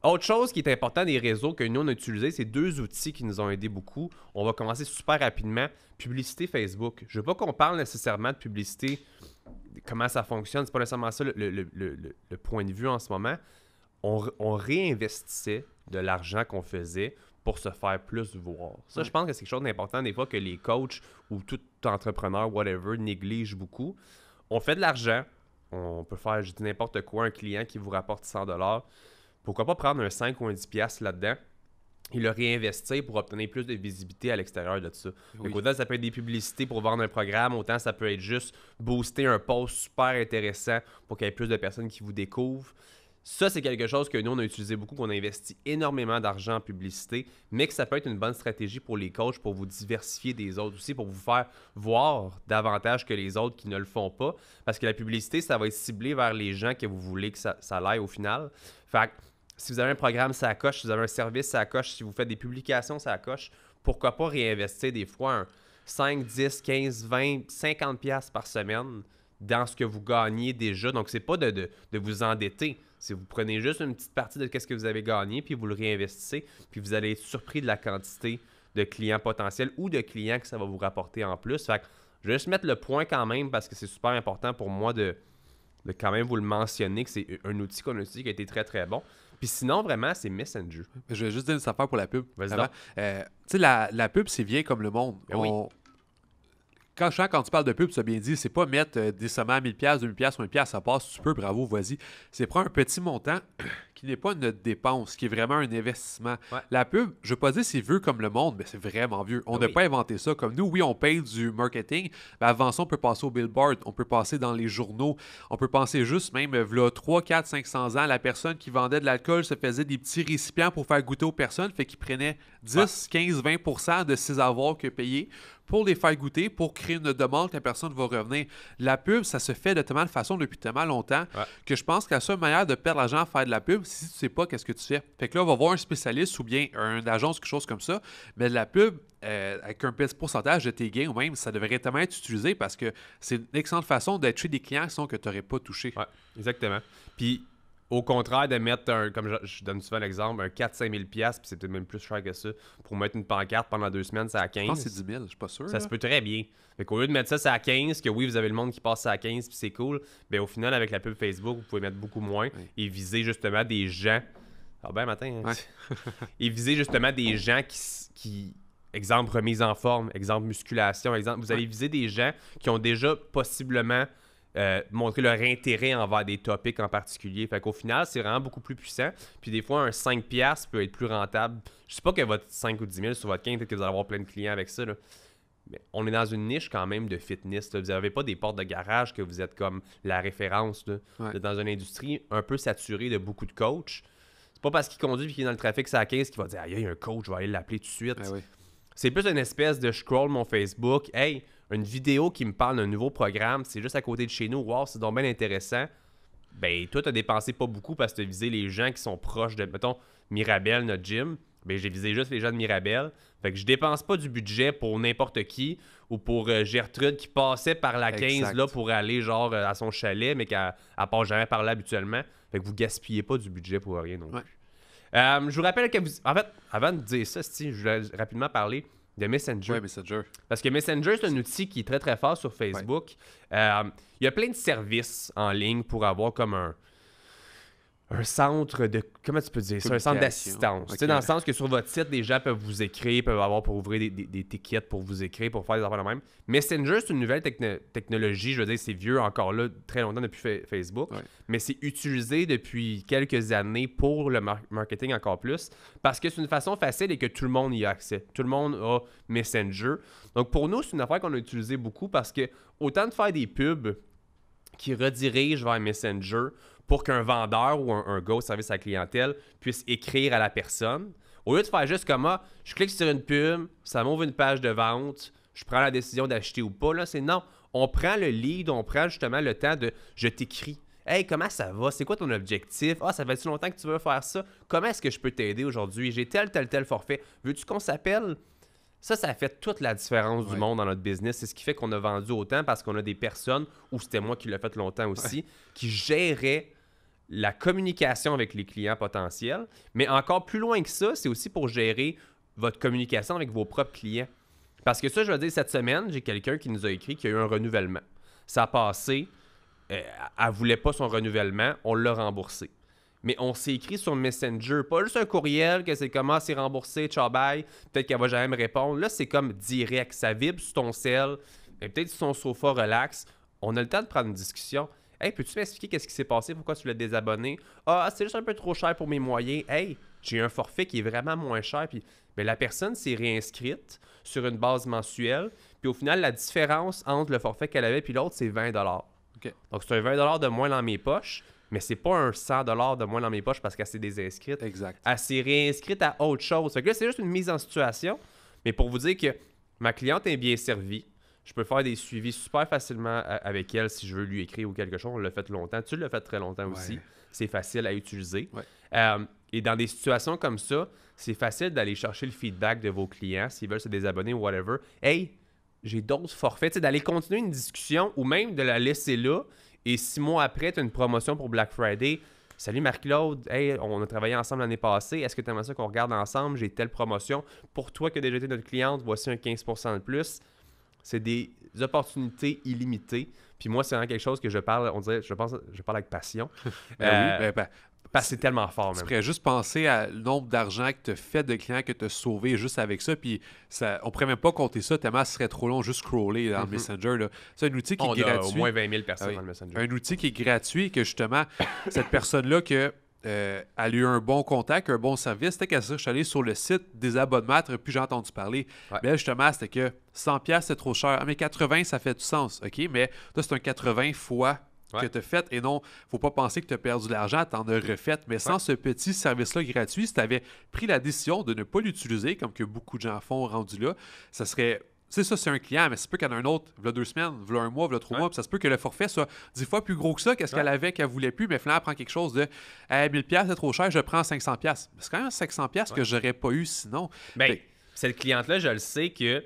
A: Autre chose qui est important des réseaux que nous on a utilisé, c'est deux outils qui nous ont aidés beaucoup. On va commencer super rapidement. Publicité Facebook. Je veux pas qu'on parle nécessairement de publicité, comment ça fonctionne. C'est pas nécessairement ça le, point de vue en ce moment. on, on réinvestissait de l'argent qu'on faisait pour se faire plus voir. Ça, je pense que c'est quelque chose d'important des fois que les coachs ou tout entrepreneur, whatever, néglige beaucoup. On fait de l'argent, on peut faire, je n'importe quoi, un client qui vous rapporte 100 pourquoi pas prendre un 5 ou un 10 là-dedans et le réinvestir pour obtenir plus de visibilité à l'extérieur de ça. Donc, autant ça peut être des publicités pour vendre un programme, autant ça peut être juste booster un post super intéressant pour qu'il y ait plus de personnes qui vous découvrent. Ça, c'est quelque chose que nous, on a utilisé beaucoup, qu'on a investi énormément d'argent en publicité, mais que ça peut être une bonne stratégie pour les coachs pour vous diversifier des autres aussi, pour vous faire voir davantage que les autres qui ne le font pas. Parce que la publicité, ça va être ciblé vers les gens que vous voulez que ça, ça l'aille au final. Fait que, si vous avez un programme, ça coche. Si vous avez un service, ça coche. Si vous faites des publications, ça coche. Pourquoi pas réinvestir des fois un 5, 10, 15, 20, 50 pièces par semaine dans ce que vous gagnez déjà. Donc, ce n'est pas de, de vous endetter si vous prenez juste une petite partie de ce que vous avez gagné, puis vous le réinvestissez, puis vous allez être surpris de la quantité de clients potentiels ou de clients que ça va vous rapporter en plus. Fait je vais juste mettre le point quand même parce que c'est super important pour moi de, de quand même vous le mentionner, que c'est un outil qu'on utilisé qui a été très très bon. Puis sinon, vraiment, c'est
B: Messenger. Je vais juste dire une pour la pub. Vas-y. Euh, tu sais, la, pub, c'est vieille comme le monde. Ben oui quand, quand tu parles de pub, tu as bien dit, c'est pas mettre euh, des à 1000$, 2000$, 1000$, ça passe, tu peux, bravo, vas-y. C'est prendre un petit montant qui n'est pas une dépense, qui est vraiment un investissement. La pub, je veux pas dire c'est vieux comme le monde, mais c'est vraiment vieux. On n'a pas inventé ça. Comme nous, oui, on paye du marketing, mais avant ça, on peut passer au billboard, on peut passer dans les journaux, on peut penser juste même, voilà, 3, 4, 500 ans, la personne qui vendait de l'alcool se faisait des petits récipients pour faire goûter aux personnes, fait qu'il prenait 10, 15, 20 de ses avoirs que payer pour les faire goûter, pour créer une demande que la personne va revenir. La pub, ça se fait de tellement de façon depuis tellement longtemps que je pense que la seule manière de perdre l'argent à faire de la pub, si tu sais pas qu'est-ce que tu fais. Fait que là, on va voir un spécialiste ou bien une agence, quelque chose comme ça. Mais de la pub, euh, avec un petit pourcentage de tes gains ou même, ça devrait tellement être utilisé parce que c'est une excellente façon d'être chez des clients qui sont que tu n'aurais pas touché. Ouais, exactement. Puis au contraire de mettre un, comme je, donne souvent
A: l'exemple, un 4-5 000 puis c'est même plus cher que ça, pour mettre une pancarte pendant deux semaines, c'est à 15. Je pense que c'est 10 000, je suis pas sûr. Ça se peut très bien. Fait qu'au lieu de mettre ça, c'est à 15, que oui, vous avez le monde qui passe à 15 puis c'est cool, mais ben, au final, avec la pub Facebook, vous pouvez mettre beaucoup moins et viser justement des gens. Ah ben matin. Hein. et viser justement des gens qui, qui, exemple remise en forme, exemple musculation, exemple, vous allez viser des gens qui ont déjà possiblement euh, montrer leur intérêt envers des topics en particulier. Fait qu'au final, c'est vraiment beaucoup plus puissant. Puis des fois, un 5$ peut être plus rentable. Je sais pas que votre 5 ou 10 000 sur votre 15, peut-être que vous allez avoir plein de clients avec ça. Mais on est dans une niche quand même de fitness. Vous n'avez pas des portes de garage que vous êtes comme la référence. Vous Dans une industrie un peu saturée de beaucoup de coachs. C'est pas parce qu'il conduit et qu'il est dans le trafic, c'est à 15 qu'il va dire Ah, il y a un coach, je vais aller l'appeler tout de suite. Ben c'est plus une espèce de scroll mon Facebook. Hey, une vidéo qui me parle d'un nouveau programme, c'est juste à côté de chez nous, wow, c'est donc bien intéressant. Ben, toi, tu dépensé pas beaucoup parce que tu visé les gens qui sont proches de, mettons, Mirabel, notre gym. Ben, j'ai visé juste les gens de Mirabel. Fait que je dépense pas du budget pour n'importe qui ou pour euh, Gertrude qui passait par la 15 là pour aller genre euh, à son chalet, mais qu'elle part jamais par là habituellement. Fait que vous gaspillez pas du budget pour rien non plus. Euh, je vous rappelle que vous. En fait, avant de dire ça, si je voulais rapidement parler. De Messenger. Oui, Messenger. Parce que Messenger, c'est un outil qui est très très fort sur Facebook. Euh, il y a plein de services en ligne pour avoir comme un, un centre de. Comment tu peux dire C'est un centre d'assistance. Dans le sens que sur votre site, les gens peuvent vous écrire, peuvent avoir pour ouvrir des, des, tickets pour vous écrire, pour faire des affaires de même. Messenger, c'est une nouvelle technologie. Je veux dire, c'est vieux encore là, très longtemps depuis Facebook. Mais c'est utilisé depuis quelques années pour le marketing encore plus. Parce que c'est une façon facile et que tout le monde y a accès. Tout le monde a Messenger. Donc pour nous, c'est une affaire qu'on a utilisé beaucoup parce que autant de faire des pubs qui redirigent vers Messenger, pour qu'un vendeur ou un, go service à la clientèle puisse écrire à la personne. Au lieu de faire juste comme moi, ah, je clique sur une pub, ça m'ouvre une page de vente, je prends la décision d'acheter ou pas. Là, c'est non. On prend le lead, on prend justement le temps de je t'écris. Hey, comment ça va? C'est quoi ton objectif? Ah, ça fait si longtemps que tu veux faire ça? Comment est-ce que je peux t'aider aujourd'hui? J'ai tel, tel, tel forfait. Veux-tu qu'on s'appelle? Ça, ça fait toute la différence du monde dans notre business. C'est ce qui fait qu'on a vendu autant parce qu'on a des personnes, ou c'était moi qui l'ai fait longtemps aussi, qui géraient la communication avec les clients potentiels, mais encore plus loin que ça, c'est aussi pour gérer votre communication avec vos propres clients. Parce que ça, je veux dire, cette semaine, j'ai quelqu'un qui nous a écrit qu'il y a eu un renouvellement. Ça a passé, euh, elle ne voulait pas son renouvellement, on l'a remboursé. Mais on s'est écrit sur Messenger, pas juste un courriel que c'est comment c'est remboursé, ciao bye, peut-être qu'elle va jamais me répondre. Là, c'est comme direct, ça vibre sur ton sel, peut-être sur son sofa relax. On a le temps de prendre une discussion. Hey, peux-tu m'expliquer qu'est-ce qui s'est passé? Pourquoi tu l'as désabonné? Ah, ah, c'est juste un peu trop cher pour mes moyens. Hey, j'ai un forfait qui est vraiment moins cher. Puis, ben, la personne s'est réinscrite sur une base mensuelle. Puis au final, la différence entre le forfait qu'elle avait et l'autre, c'est 20 Donc, c'est un 20 de moins dans mes poches. Mais c'est pas un 100 de moins dans mes poches parce qu'elle s'est désinscrite. Exact. Elle s'est réinscrite à autre chose. c'est juste une mise en situation. Mais pour vous dire que ma cliente est bien servie, je peux faire des suivis super facilement euh, avec elle si je veux lui écrire ou quelque chose. On l'a fait longtemps. Tu l'as fait très longtemps aussi. C'est facile à utiliser. Euh, et dans des situations comme ça, c'est facile d'aller chercher le feedback de vos clients s'ils veulent se désabonner ou whatever. Hey, j'ai d'autres forfaits. D'aller continuer une discussion ou même de la laisser là. Et six mois après, tu as une promotion pour Black Friday. Salut Marc-Claude, hey, on a travaillé ensemble l'année passée. Est-ce que tu as ça qu'on regarde ensemble? J'ai telle promotion. Pour toi qui as déjà été notre cliente, voici un 15 de plus. C'est des opportunités illimitées. Puis moi, c'est vraiment quelque chose que je parle, on dirait,
B: je pense, je parle avec passion. Passer ben euh, ben, ben, parce c'est tellement fort. Même. Tu pourrais juste penser à le nombre d'argent que tu as fait de clients que tu as sauvé juste avec ça. Puis ça, on pourrait même pas compter ça tellement ce serait trop long juste scroller dans mhm. Messenger. C'est un outil qui est gratuit. au moins 20 personnes ah dans Messenger. Un outil qui est gratuit et que justement, cette personne-là que euh, elle a eu un bon contact, un bon service. C'était qu'elle ça, je sur le site des abonnements, puis j'ai entendu parler. Mais justement, c'était que 100$, c'est trop cher. Ah, mais 80$, ça fait du sens. OK, mais toi, c'est un 80 fois que tu as fait. Et non, faut pas penser que tu as perdu de l'argent, tu en as refait. Mais sans ce petit service-là gratuit, si tu avais pris la décision de ne pas l'utiliser, comme que beaucoup de gens font rendu là, ça serait c'est ça, c'est un client, mais ça se peut qu'elle en a un autre, il y a deux semaines, il y un mois, il y a trois mois, puis ça se peut que le forfait soit dix fois plus gros que ça, qu'est-ce qu'elle avait, qu'elle voulait plus, mais finalement, elle prend quelque chose de 1000$, c'est trop cher, je prends 500$. C'est quand même 500$ que que j'aurais pas eu sinon. Ben, cette cliente-là, je le sais que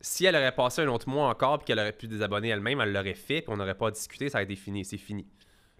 B: si
A: elle aurait passé un autre mois encore, puis qu'elle aurait pu désabonner elle-même, elle l'aurait fait, puis on n'aurait pas discuté, ça a été fini, c'est fini.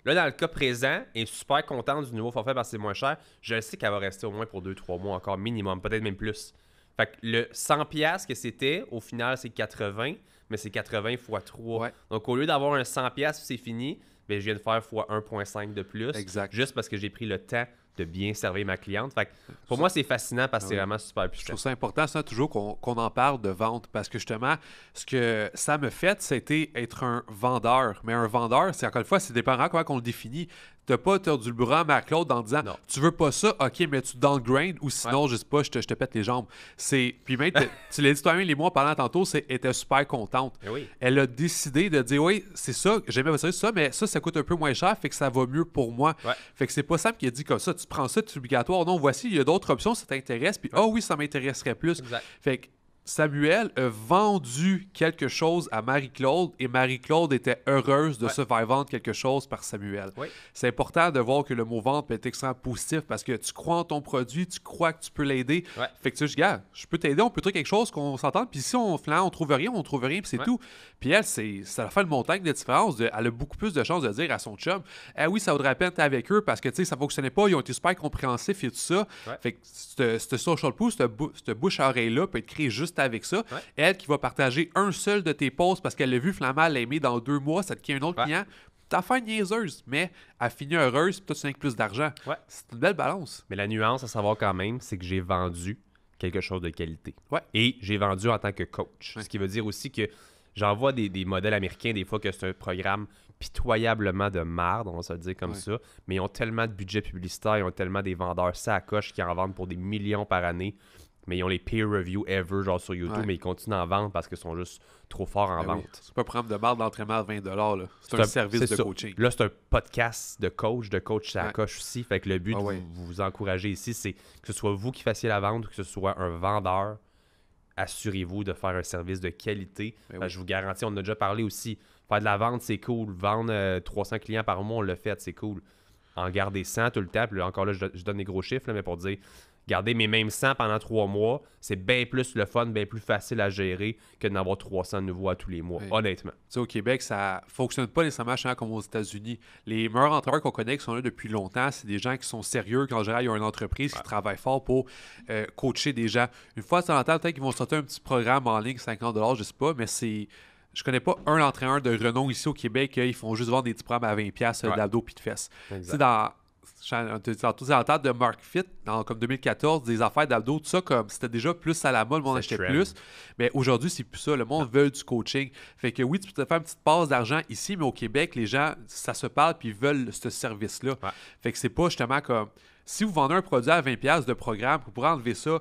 A: Là, dans le cas présent, elle est super contente du nouveau forfait parce que c'est moins cher. Je sais qu'elle va rester au moins pour deux trois mois encore minimum, peut-être même plus. Fait le 100 pièces que c'était, au final, c'est 80, mais c'est 80 fois 3. Donc, au lieu d'avoir un 100 pièces c'est fini, ben, je viens de faire fois 1.5 de plus. Juste parce que j'ai pris le temps de bien servir ma cliente. Fait
B: pour moi, c'est fascinant parce que c'est vraiment super puissant. Je trouve ça important, ça, toujours qu'on en parle de vente parce que justement, ce que ça me fait, c'était être un vendeur. Mais un vendeur, c'est encore une fois, c'est dépendant comment on le définit t'as pas tordu le bras à Claude en disant tu veux pas ça, ok, mais tu dans le grain ou sinon, je sais pas, je te, pète les jambes. C'est Puis même, tu l'as dit toi-même, les mois parlant tantôt, c'était super contente. Eh elle a décidé de dire oui, c'est ça, j'aimais pas ça, mais ça, ça coûte un peu moins cher, fait que ça va mieux pour moi. Fait que c'est pas simple qu'il a dit comme ça, tu prends ça, c'est obligatoire. Non, voici, il y a d'autres options, ça t'intéresse, puis ah oui, ça m'intéresserait plus. Fait que Samuel a vendu quelque chose à Marie-Claude et Marie-Claude était heureuse de se faire vendre quelque chose par Samuel. C'est important de voir que le mot vente peut être extrêmement positif parce que tu crois en ton produit, tu crois que tu peux l'aider. Fait que tu dis, je peux t'aider, on peut trouver quelque chose qu'on s'entende. Puis si on flan, on trouve rien, on trouve rien, puis c'est tout. Puis elle, c'est, ça fait une montagne de différence. elle a beaucoup plus de chances de dire à son chum, eh oui, ça vaudrait la peine avec eux parce que tu sais, ça fonctionnait pas, ils ont été super compréhensifs et tout ça. Fait que ce social pouce, cette bouche à oreille-là peut être créé juste avec ça. Elle qui va partager un seul de tes posts parce qu'elle l'a vu Flamal l'aimer dans deux mois, ça te crée un autre client. client. fait une niaiseuse, mais elle finit heureuse, puis toi, tu plus d'argent. C'est une belle balance. Mais la nuance à savoir
A: quand même, c'est que j'ai vendu quelque chose de qualité. Et j'ai vendu en tant que coach. Ce qui veut dire aussi que j'envoie des, des modèles américains des fois que c'est un programme pitoyablement de marde, on va se le dire comme ça, mais ils ont tellement de budget publicitaire, ils ont tellement des vendeurs sacoches qui en vendent pour des millions par année mais ils ont les peer review ever, genre sur YouTube, mais ils continuent à en vendre parce qu'ils sont juste trop forts en ben vente.
B: Oui. C'est prendre de barre d'entraînement à 20 là. C'est un, service de coaching. Là,
A: c'est un podcast de coach, de coach ça coach aussi. Fait que le but ah de vous, vous, encourager ici, c'est que ce soit vous qui fassiez la vente ou que ce soit un vendeur. Assurez-vous de faire un service de qualité. Ben je vous garantis, on en a déjà parlé aussi. Faire de la vente, c'est cool. Vendre 300 euh, clients par mois, on le fait, c'est cool en garder 100 tout le temps. encore là, je, donne des gros chiffres, mais pour dire, garder mes mêmes 100 pendant trois mois, c'est bien plus le fun, bien plus facile à gérer que d'en avoir
B: 300 nouveaux à tous les mois, honnêtement. Tu sais, au Québec, ça fonctionne pas nécessairement comme aux États-Unis. Les meilleurs entraîneurs qu'on connaît, qui sont là depuis longtemps, c'est des gens qui sont sérieux, qui en général, ils ont une entreprise, qui travaille fort pour euh, coacher des gens. Une fois sur en peut-être qu'ils vont sortir un petit programme en ligne, 50 je sais pas, mais c'est... Je connais pas un entraîneur de renom ici au Québec, ils font juste vendre des petits programmes à 20$ d'abdos et de fesses. Dans, euh, Tous en tête de Mark Fit, comme 2014, des affaires d'abdos, tout ça, comme c'était déjà plus à la mode, le monde achetait plus. Mais aujourd'hui, c'est plus ça. Le monde ah. veut du coaching. Fait que oui, tu peux te faire une petite passe d'argent ici, mais au Québec, les gens, ça se parle, puis ils veulent ce service-là. Fait que c'est pas justement comme. Si vous vendez un produit à 20$ de programme, vous pourrez enlever ça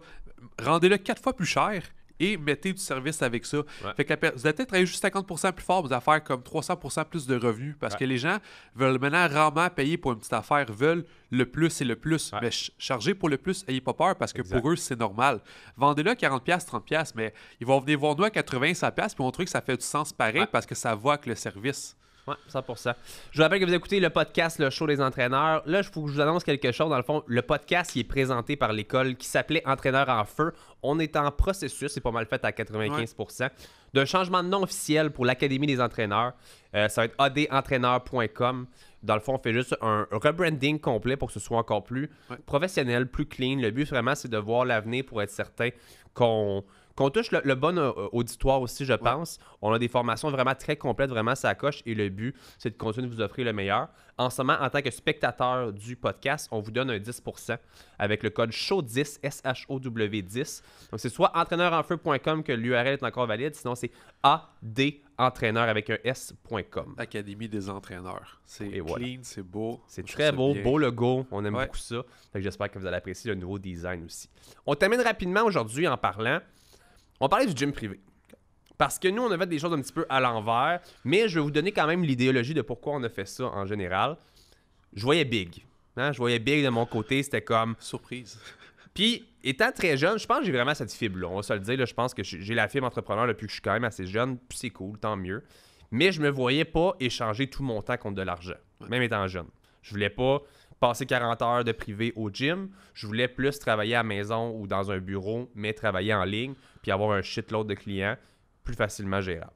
B: rendez-le quatre fois plus cher, et mettez du service avec ça. vous allez peut-être travailler juste 50 plus fort, vous allez faire comme 300 plus de revenus parce que les gens veulent maintenant rarement payer pour une petite affaire, veulent le plus et le plus. Mais chargé pour le plus, n'ayez pas peur parce que pour eux, c'est normal. Vendez-le à 40 30 mais ils vont venir voir nous à 80 100 puis montrer que ça fait du sens pareil parce que ça va avec le service. Ouais, 100%. Je vous rappelle que vous
A: écoutez le podcast Le Show des entraîneurs. Là, il faut que je vous annonce quelque chose. Dans le fond, le podcast qui est présenté par l'école qui s'appelait Entraîneurs en feu. On est en processus, c'est pas mal fait à 95%, d'un changement de nom officiel pour l'Académie des entraîneurs. Euh, ça va être adentraîneur.com. Dans le fond, on fait juste un rebranding complet pour que ce soit encore plus professionnel, plus clean. Le but, vraiment, c'est de voir l'avenir pour être certain qu'on qu'on touche le, bon euh, euh, auditoire aussi, je pense. On a des formations vraiment très complètes, vraiment ça coche. Et le but, c'est de continuer de vous offrir le meilleur. En ce moment, en tant que spectateur du podcast, on vous donne un 10% avec le code SHOW10, w 10 Donc, c'est soit entraîneurenfeu.com que l'URL est encore valide, sinon c'est AD entraîneur avec un S.com. Académie des entraîneurs. C'est clean, c'est beau. C'est très beau, beau logo. On aime beaucoup ça. J'espère que vous allez apprécier le nouveau design aussi. On termine rapidement aujourd'hui en parlant on parlait du gym privé. Parce que nous, on avait des choses un petit peu à l'envers, mais je vais vous donner quand même l'idéologie de pourquoi on a fait ça en général. Je voyais Big. Hein? Je voyais Big de mon côté, c'était comme. Surprise. Puis, étant très jeune, je pense que j'ai vraiment cette fibre-là. On va se le dire, je pense que j'ai la fibre entrepreneur depuis que je suis quand même assez jeune, puis c'est cool, tant mieux. Mais je me voyais pas échanger tout mon temps contre de l'argent, même étant jeune. Je voulais pas passer 40 heures de privé au gym. Je voulais plus travailler à la maison ou dans un bureau, mais travailler en ligne puis avoir un shitload de clients plus facilement gérable.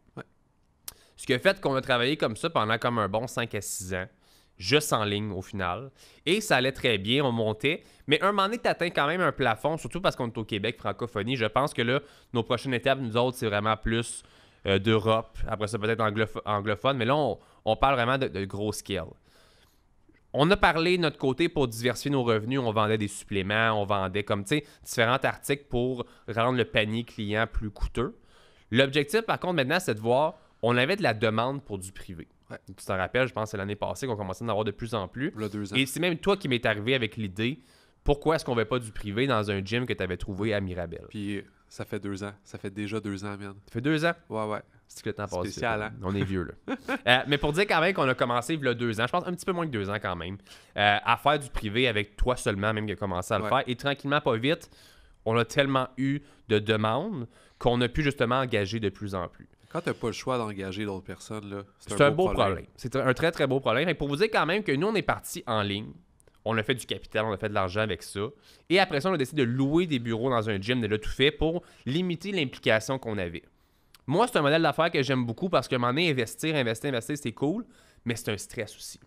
A: Ce qui a fait qu'on a travaillé comme ça pendant comme un bon 5 à 6 ans, juste en ligne au final. Et ça allait très bien, on montait. Mais un moment donné, tu atteins quand même un plafond, surtout parce qu'on est au Québec, francophonie. Je pense que là, nos prochaines étapes, nous autres, c'est vraiment plus euh, d'Europe. Après ça, peut-être anglophone. Mais là, on, parle vraiment de, de gros scale on a parlé de notre côté pour diversifier nos revenus. On vendait des suppléments, on vendait comme, tu sais, différents articles pour rendre le panier client plus coûteux. L'objectif, par contre, maintenant, c'est de voir, on avait de la demande pour du privé. Tu t'en rappelles, je pense c'est l'année passée qu'on commençait à en avoir de plus en plus. Et c'est même toi qui m'est arrivé avec l'idée, pourquoi est-ce qu'on ne va pas du privé dans un gym que tu avais trouvé à Mirabel? Puis ça fait deux ans. Ça fait déjà deux ans, merde. Ça fait deux ans? Ouais, ouais. C'est que le temps passe. Spécial, hein. hein? On est vieux, là. Euh, mais pour dire quand même qu'on a commencé il y a deux ans, je pense un petit peu moins que deux ans quand même, euh, à faire du privé avec toi seulement, même qui a commencé à le faire. Et tranquillement, pas vite, on a tellement eu de demandes qu'on a pu justement engager de plus en plus. Quand tu t'as pas le choix d'engager d'autres personnes, là, c'est un, beau, problème. C'est un très, très beau problème. Et pour vous dire quand même que nous, on est parti en ligne. On a fait du capital, on a fait de l'argent avec ça. Et après ça, on a décidé de louer des bureaux dans un gym, de le tout fait pour limiter l'implication qu'on avait. Moi, c'est un modèle d'affaires que j'aime beaucoup parce que m'en est investir, investir, investir, c'est cool, mais c'est un stress aussi.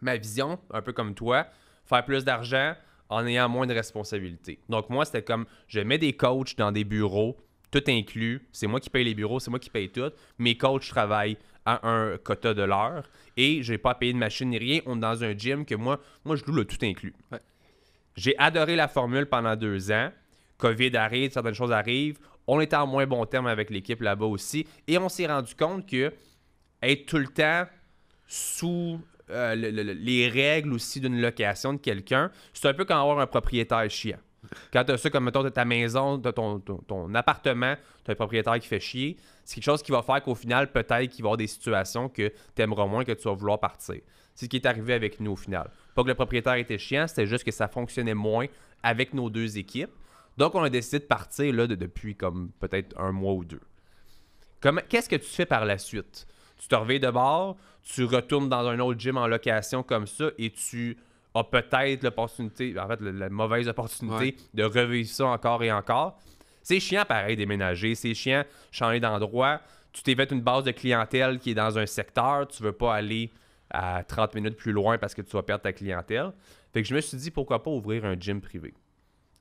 A: Ma vision, un peu comme toi, faire plus d'argent en ayant moins de responsabilités. Donc moi, c'était comme je mets des coachs dans des bureaux, tout inclus, c'est moi qui paye les bureaux, c'est moi qui paye tout, mes coachs travaillent à un quota de l'heure et je n'ai pas payé de machine ni rien. On est dans un gym que moi, moi je loue le tout inclus. J'ai adoré la formule pendant deux ans. COVID arrive, certaines choses arrivent. On était en moins bon terme avec l'équipe là-bas aussi. Et on s'est rendu compte que être tout le temps sous euh, les règles aussi d'une location de quelqu'un, c'est un peu comme avoir un propriétaire chiant. Quand tu as ça, comme mettons, de ta maison, de ton, ton, appartement, tu as un propriétaire qui fait chier, c'est quelque chose qui va faire qu'au final, peut-être qu'il va y avoir des situations que tu aimeras moins que tu vas vouloir partir. C'est ce qui est arrivé avec nous au final. Pas que le propriétaire était chiant, c'était juste que ça fonctionnait moins avec nos deux équipes. Donc, on a décidé de partir là, depuis comme peut-être un mois ou deux. Qu'est-ce que tu fais par la suite? Tu te reviens de bord, tu retournes dans un autre gym en location comme ça et tu a peut-être l'opportunité, en fait, la, mauvaise opportunité de revivre ça encore et encore. C'est chiant, pareil, déménager. C'est chiant, changer d'endroit. Tu t'es fait une base de clientèle qui est dans un secteur. Tu veux pas aller à 30 minutes plus loin parce que tu vas perdre ta clientèle. Fait que je me suis dit, pourquoi pas ouvrir un gym privé?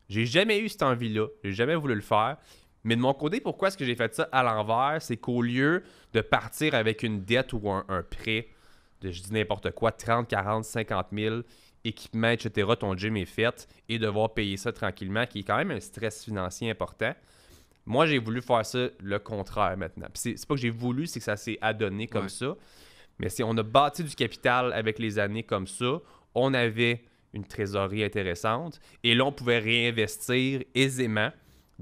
A: J'ai jamais eu cette envie-là. J'ai jamais voulu le faire. Mais de mon côté, pourquoi est-ce que j'ai fait ça à l'envers? C'est qu'au lieu de partir avec une dette ou un, un prêt de, je dis n'importe quoi, 30, 40, 50 000, équipement, etc., ton gym est fait et devoir payer ça tranquillement, qui est quand même un stress financier important. Moi, j'ai voulu faire ça le contraire maintenant. C'est pas que j'ai voulu, c'est que ça s'est adonné comme ça. Mais si on a bâti du capital avec les années comme ça, on avait une trésorerie intéressante et là, on pouvait réinvestir aisément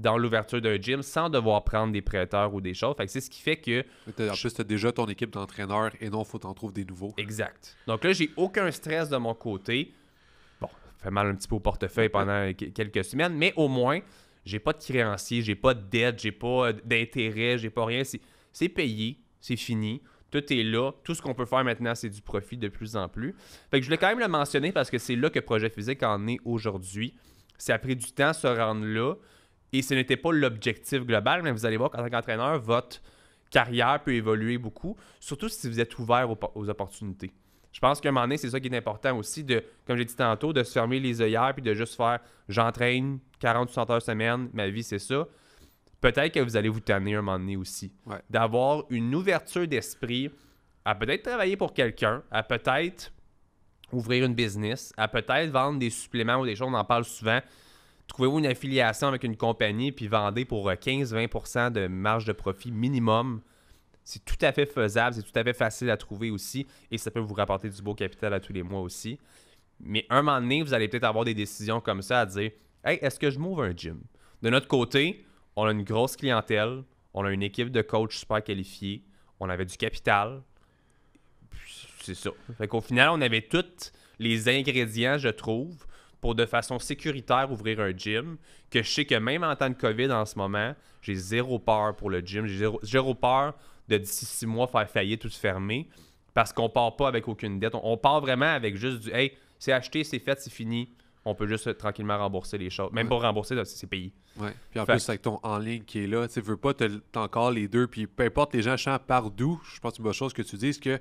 A: dans l'ouverture d'un gym sans devoir prendre des prêteurs ou des choses. c'est ce qui fait que. En plus, tu as déjà ton équipe d'entraîneurs et non, il faut t'en trouver des nouveaux. Exact. Donc là, j'ai aucun stress de mon côté. Bon, ça fait mal un petit peu au portefeuille pendant quelques semaines, mais au moins, j'ai pas de créancier, j'ai pas de dette, j'ai pas euh, d'intérêt, j'ai pas rien. C'est payé, c'est fini. Tout est là. Tout ce qu'on peut faire maintenant, c'est du profit de plus en plus. Fait que je voulais quand même le mentionner parce que c'est là que Projet Physique en est aujourd'hui. Ça a pris du temps à se rendre là. Et ce n'était pas l'objectif global, mais vous allez voir qu'en tant qu'entraîneur, votre carrière peut évoluer beaucoup, surtout si vous êtes ouvert aux, opportunités. Je pense qu'à un moment donné, c'est ça qui est important aussi, de, comme j'ai dit tantôt, de se fermer les œillères puis de juste faire j'entraîne 40 60 heures semaine, ma vie c'est ça. Peut-être que vous allez vous tanner un moment donné aussi. D'avoir une ouverture d'esprit à peut-être travailler pour quelqu'un, à peut-être ouvrir une business, à peut-être vendre des suppléments ou des choses, on en parle souvent trouvez-vous une affiliation avec une compagnie puis vendez pour 15-20 euh, de marge de profit minimum. C'est tout à fait faisable, c'est tout à fait facile à trouver aussi et ça peut vous rapporter du beau capital à tous les mois aussi. Mais un moment donné, vous allez peut-être avoir des décisions comme ça à dire Hey, est-ce que je m'ouvre un gym De notre côté, on a une grosse clientèle, on a une équipe de coachs super qualifiés, on avait du capital. C'est ça. Fait qu'au final, on avait tous les ingrédients, je trouve, pour de façon sécuritaire ouvrir un gym, que je sais que même en temps de COVID en ce moment, j'ai zéro peur pour le gym, j'ai zéro, peur de d'ici six mois faire faillir, tout se fermer parce qu'on part pas avec aucune dette. On, part vraiment avec juste du Hey, c'est acheté, c'est fait, c'est fini on peut juste tranquillement rembourser les choses. Même pas
B: rembourser, c'est payé. Ouais. Puis en plus, avec ton en ligne qui est là, tu veux pas, t'as encore les deux. Puis peu importe les gens chantent par d'où, je pense que c'est une bonne chose que tu dises que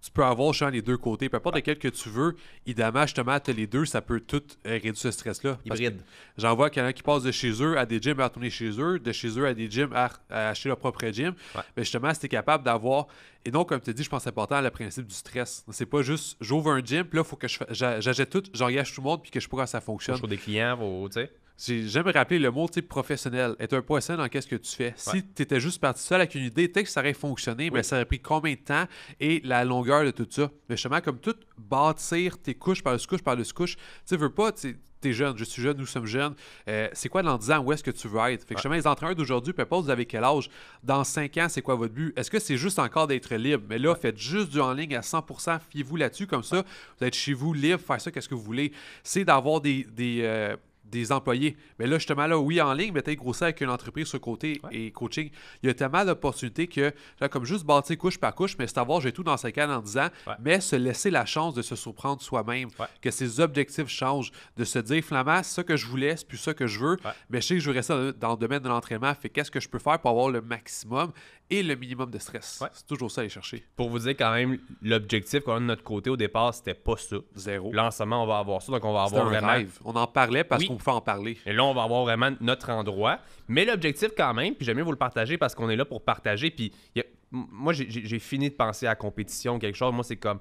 B: tu peux avoir genre, les deux côtés. Peu importe ah. lequel que tu veux, idéalement, justement, tu les deux, ça peut tout euh, réduire ce stress-là. Hybride. J'en vois quelqu'un qui passe de chez eux à des gyms à retourner chez eux, de chez eux à des gyms à, acheter leur propre gym. Mais justement, si tu es capable d'avoir. Et donc, comme tu dis, je pense c'est important le principe du stress. C'est pas juste j'ouvre un gym, puis là, il faut que j'achète tout, j'engage tout le monde, puis que je pourrais que ça fonctionne. pour des clients, tu sais. J'aime rappeler le mot professionnel. Être un poisson dans qu'est-ce que tu fais. Si tu étais juste parti seul avec une idée, peut que ça aurait fonctionné, mais ça aurait pris combien de temps et la longueur de tout ça. Mais justement, comme tout bâtir tes couches par le couche par le couche, tu veux pas, tu es jeune, je suis jeune, nous sommes jeunes. Euh, c'est quoi dans 10 ans, où est-ce que tu veux être? Fait que chemin, les entraîneurs d'aujourd'hui, peu importe vous avez quel âge, dans 5 ans, c'est quoi votre but? Est-ce que c'est juste encore d'être libre? Mais là, faites juste du en ligne à 100%, fiez-vous là-dessus, comme ça, vous êtes chez vous, libre, faire ça, qu'est-ce que vous voulez. C'est d'avoir des, euh, des employés. Mais là, justement, là, oui, en ligne, mais tu grossir avec une entreprise sur côté et coaching. Il y a tellement d'opportunités que, comme juste bâtir couche par couche, mais c'est avoir, j'ai tout dans sa canne en disant, mais se laisser la chance de se surprendre soi-même, que ses objectifs changent, de se dire, Flamand, c'est que je voulais, c'est plus ça que je veux, mais je sais que je veux rester dans, dans le domaine de l'entraînement, fait qu'est-ce que je peux faire pour avoir le maximum et le minimum de stress. C'est toujours ça à aller chercher. Pour vous dire quand même, l'objectif qu'on de notre côté au départ, c'était
A: pas ça. Zéro. Lancement, on va avoir ça, donc on va avoir vraiment... On en parlait parce qu'on pouvait en parler. Et là, on va avoir vraiment notre endroit. Mais l'objectif quand même, puis j'aime bien vous le partager parce qu'on est là pour partager. Puis moi, j'ai fini de penser à la compétition, quelque chose. Moi, c'est comme,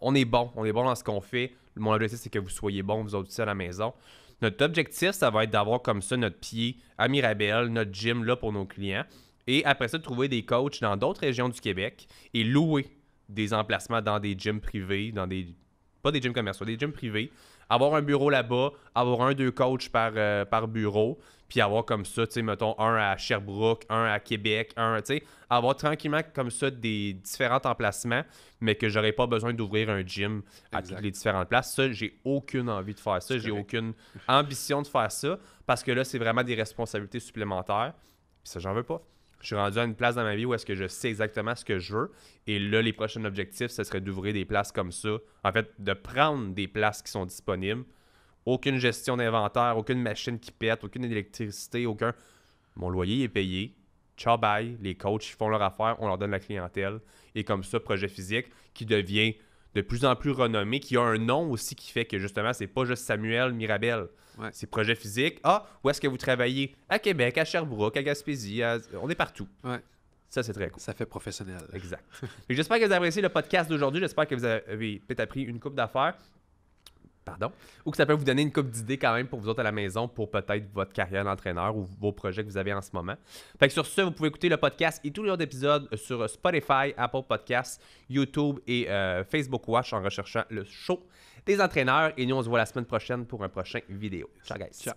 A: on, est bon, on est bon dans ce qu'on fait. Mon objectif, c'est que vous soyez bon, vous autres aussi à la maison. Notre objectif, ça va être d'avoir comme ça notre pied à Mirabel, notre gym là pour nos clients. Et après ça, trouver des coachs dans d'autres régions du Québec et louer des emplacements dans des gyms privés, dans des. Pas des gyms commerciaux, des gyms privés. Avoir un bureau là-bas, avoir un, deux coachs par, euh, par bureau, puis avoir comme ça, tu sais, mettons, un à Sherbrooke, un à Québec, un, tu sais, avoir tranquillement comme ça des différents emplacements, mais que j'aurais pas besoin d'ouvrir un gym à toutes les différentes places. Ça, j'ai aucune envie de faire ça, j'ai aucune ambition de faire ça, parce que là, c'est vraiment des responsabilités supplémentaires, puis ça, j'en veux pas. Je suis rendu à une place dans ma vie où est-ce que je sais exactement ce que je veux. Et là, les prochains objectifs, ce serait d'ouvrir des places comme ça. En fait, de prendre des places qui sont disponibles. Aucune gestion d'inventaire, aucune machine qui pète, aucune électricité, aucun. Mon loyer est payé. Ciao bye. Les coachs font leur affaire, on leur donne la clientèle. Et comme ça, projet physique qui devient de plus en plus renommé, qui a un nom aussi qui fait que justement, c'est pas juste Samuel Mirabel. C'est projet physique. Ah, où est-ce que vous travaillez À Québec, à Sherbrooke, à Gaspésie, on est partout. Ça, c'est très cool. Ça fait professionnel. Exact. J'espère que vous avez apprécié le podcast d'aujourd'hui. J'espère que vous avez peut-être appris une coupe d'affaires. Pardon. Ou que ça peut vous donner une coupe d'idées quand même pour vous autres à la maison pour peut-être votre carrière d'entraîneur ou vos projets que vous avez en ce moment. Fait que sur ce, vous pouvez écouter le podcast et tous les autres épisodes sur Spotify, Apple Podcasts, YouTube et euh, Facebook Watch en recherchant le show des entraîneurs. Et nous, on se voit la semaine prochaine pour un prochain vidéo. Ciao, guys. Ciao.